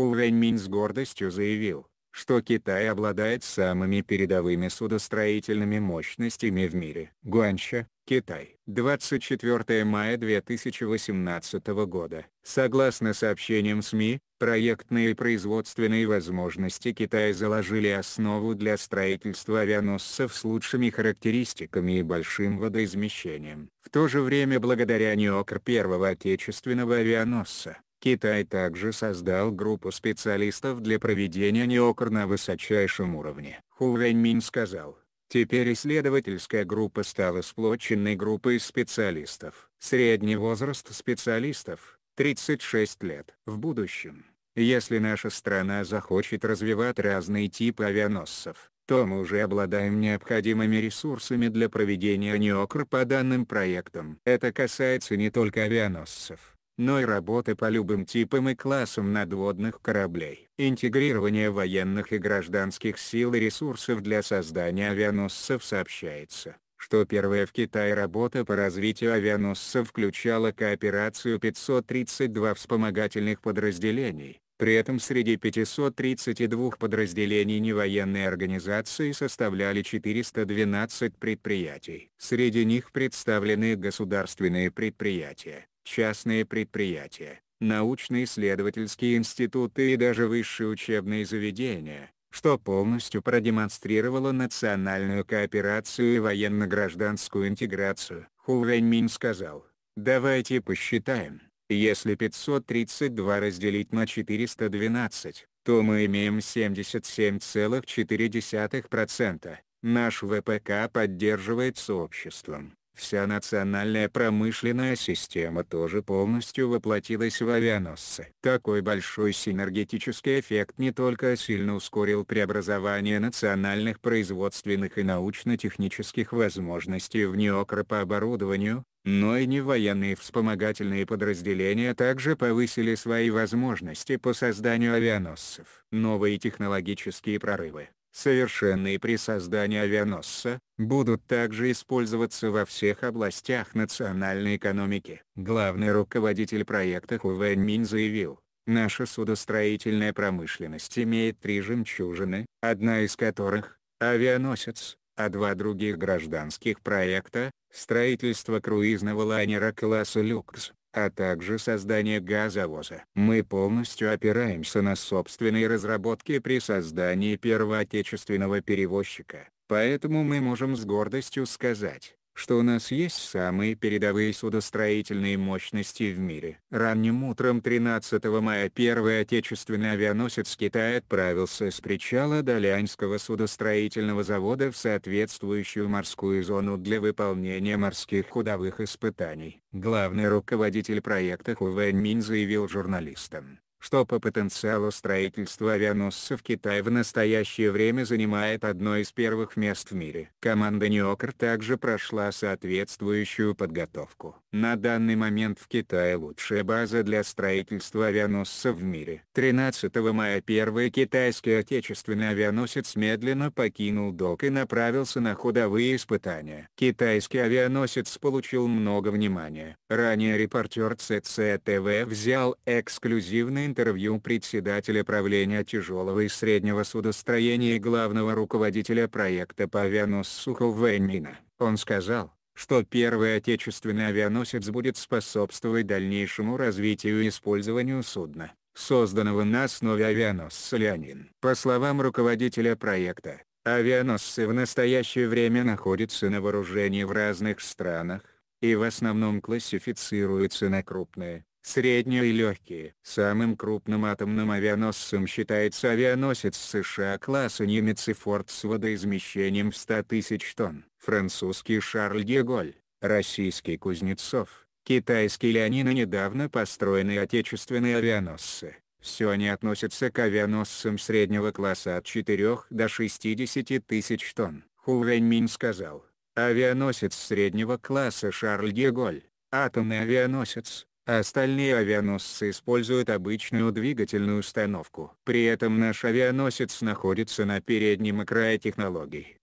Хулвэньминь с гордостью заявил, что Китай обладает самыми передовыми судостроительными мощностями в мире. Гуанча, Китай. 24 мая 2018 года. Согласно сообщениям СМИ, проектные и производственные возможности Китая заложили основу для строительства авианосцев с лучшими характеристиками и большим водоизмещением. В то же время благодаря НИОКР первого отечественного авианосца, Китай также создал группу специалистов для проведения неокр на высочайшем уровне. Ху Хувэньмин сказал, Теперь исследовательская группа стала сплоченной группой специалистов. Средний возраст специалистов – 36 лет. В будущем, если наша страна захочет развивать разные типы авианосцев, то мы уже обладаем необходимыми ресурсами для проведения НИОКР по данным проектам. Это касается не только авианосцев но и работы по любым типам и классам надводных кораблей. Интегрирование военных и гражданских сил и ресурсов для создания авианосцев сообщается что первая в Китае работа по развитию авианосца включала кооперацию 532 вспомогательных подразделений, при этом среди 532 подразделений невоенной организации составляли 412 предприятий. Среди них представлены государственные предприятия, частные предприятия, научно-исследовательские институты и даже высшие учебные заведения, что полностью продемонстрировало национальную кооперацию и военно-гражданскую интеграцию. Ху Хувэньмин сказал, давайте посчитаем, если 532 разделить на 412, то мы имеем 77,4%. Наш ВПК поддерживается обществом. Вся национальная промышленная система тоже полностью воплотилась в авианосцы. Такой большой синергетический эффект не только сильно ускорил преобразование национальных производственных и научно-технических возможностей в НИОКР по оборудованию, но и невоенные вспомогательные подразделения также повысили свои возможности по созданию авианосцев. Новые технологические прорывы, совершенные при создании авианосца, будут также использоваться во всех областях национальной экономики. Главный руководитель проекта Хувен Мин заявил, «Наша судостроительная промышленность имеет три жемчужины, одна из которых – авианосец, а два других гражданских проекта – строительство круизного лайнера класса «Люкс» а также создание газовоза. Мы полностью опираемся на собственные разработки при создании первоотечественного перевозчика, поэтому мы можем с гордостью сказать, что у нас есть самые передовые судостроительные мощности в мире. Ранним утром 13 мая первый отечественный авианосец Китая отправился с причала Долянского судостроительного завода в соответствующую морскую зону для выполнения морских ходовых испытаний. Главный руководитель проекта Хувэнь Мин заявил журналистам, что по потенциалу строительства авианосцев Китай в настоящее время занимает одно из первых мест в мире. Команда Неокр также прошла соответствующую подготовку. На данный момент в Китае лучшая база для строительства авианосцев в мире. 13 мая первый китайский отечественный авианосец медленно покинул док и направился на ходовые испытания. Китайский авианосец получил много внимания. Ранее репортер ЦЦТВ взял эксклюзивный интервью председателя правления тяжелого и среднего судостроения и главного руководителя проекта по авианосцу Хувейнина. Он сказал, что первый отечественный авианосец будет способствовать дальнейшему развитию и использованию судна, созданного на основе авианосца «Леонин». По словам руководителя проекта, авианосцы в настоящее время находятся на вооружении в разных странах, и в основном классифицируются на крупные, средние и легкие. Самым крупным атомным авианосцем считается авианосец США класса немец и Форд с водоизмещением в 100 тысяч тонн. Французский Шарль Деголь, российский Кузнецов, китайский Леонин недавно построены отечественные авианосцы. Все они относятся к авианосцам среднего класса от 4 до 60 тысяч тонн. Ху Хувеньмин сказал, авианосец среднего класса Шарль Деголь, атомный авианосец, Остальные авианосцы используют обычную двигательную установку. При этом наш авианосец находится на переднем крае технологий.